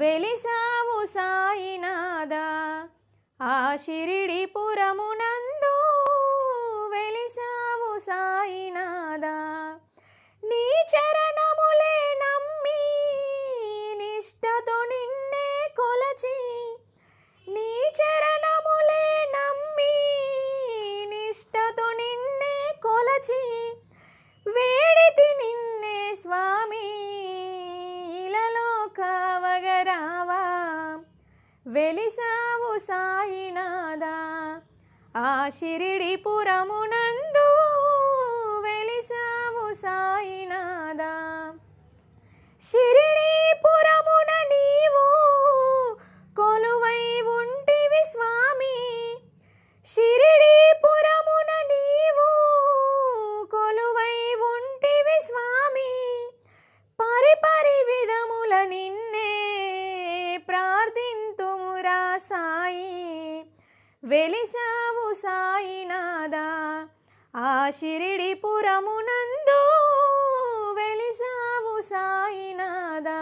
వెలిసావు సాయినాద ఆ శిరిడి పురమునందు వెలిసావు సాయినాద నీ చరణములే నమ్మి నిష్టతో నిన్నే కొలచి నీ చరణములే నమ్మి నిష్టతో నిన్నే కొలచీ కావగరావా వెలిసావు సాయినాదా ఆ షిరిడి పురమునందు వెలిసావు సాయినాదా షిరిడీ సాయి వెలిసావు సాయినాదా ఆ షిరిడి పురమునందు వెలిసావు సాయినాదా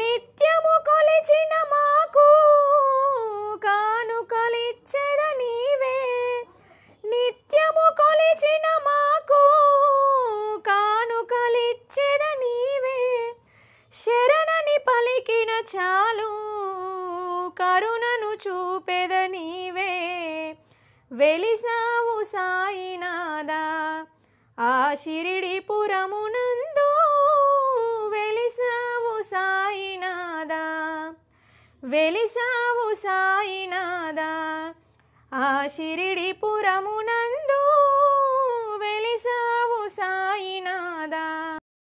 నిత్యము కొలిచిన మాకు కానుకలిచ్చేద నీవే నిత్యము కొలిచిన మాకు కానుకలిచ్చేద నీవే శర కరుణను చూపెద నీవే వెలిసావు సాయినాదా ఆ షిరిడి పురమునందు వెలిసావు సాయినాదా వెలిసావు సాయినాదా ఆ షిరిడి పురమునందు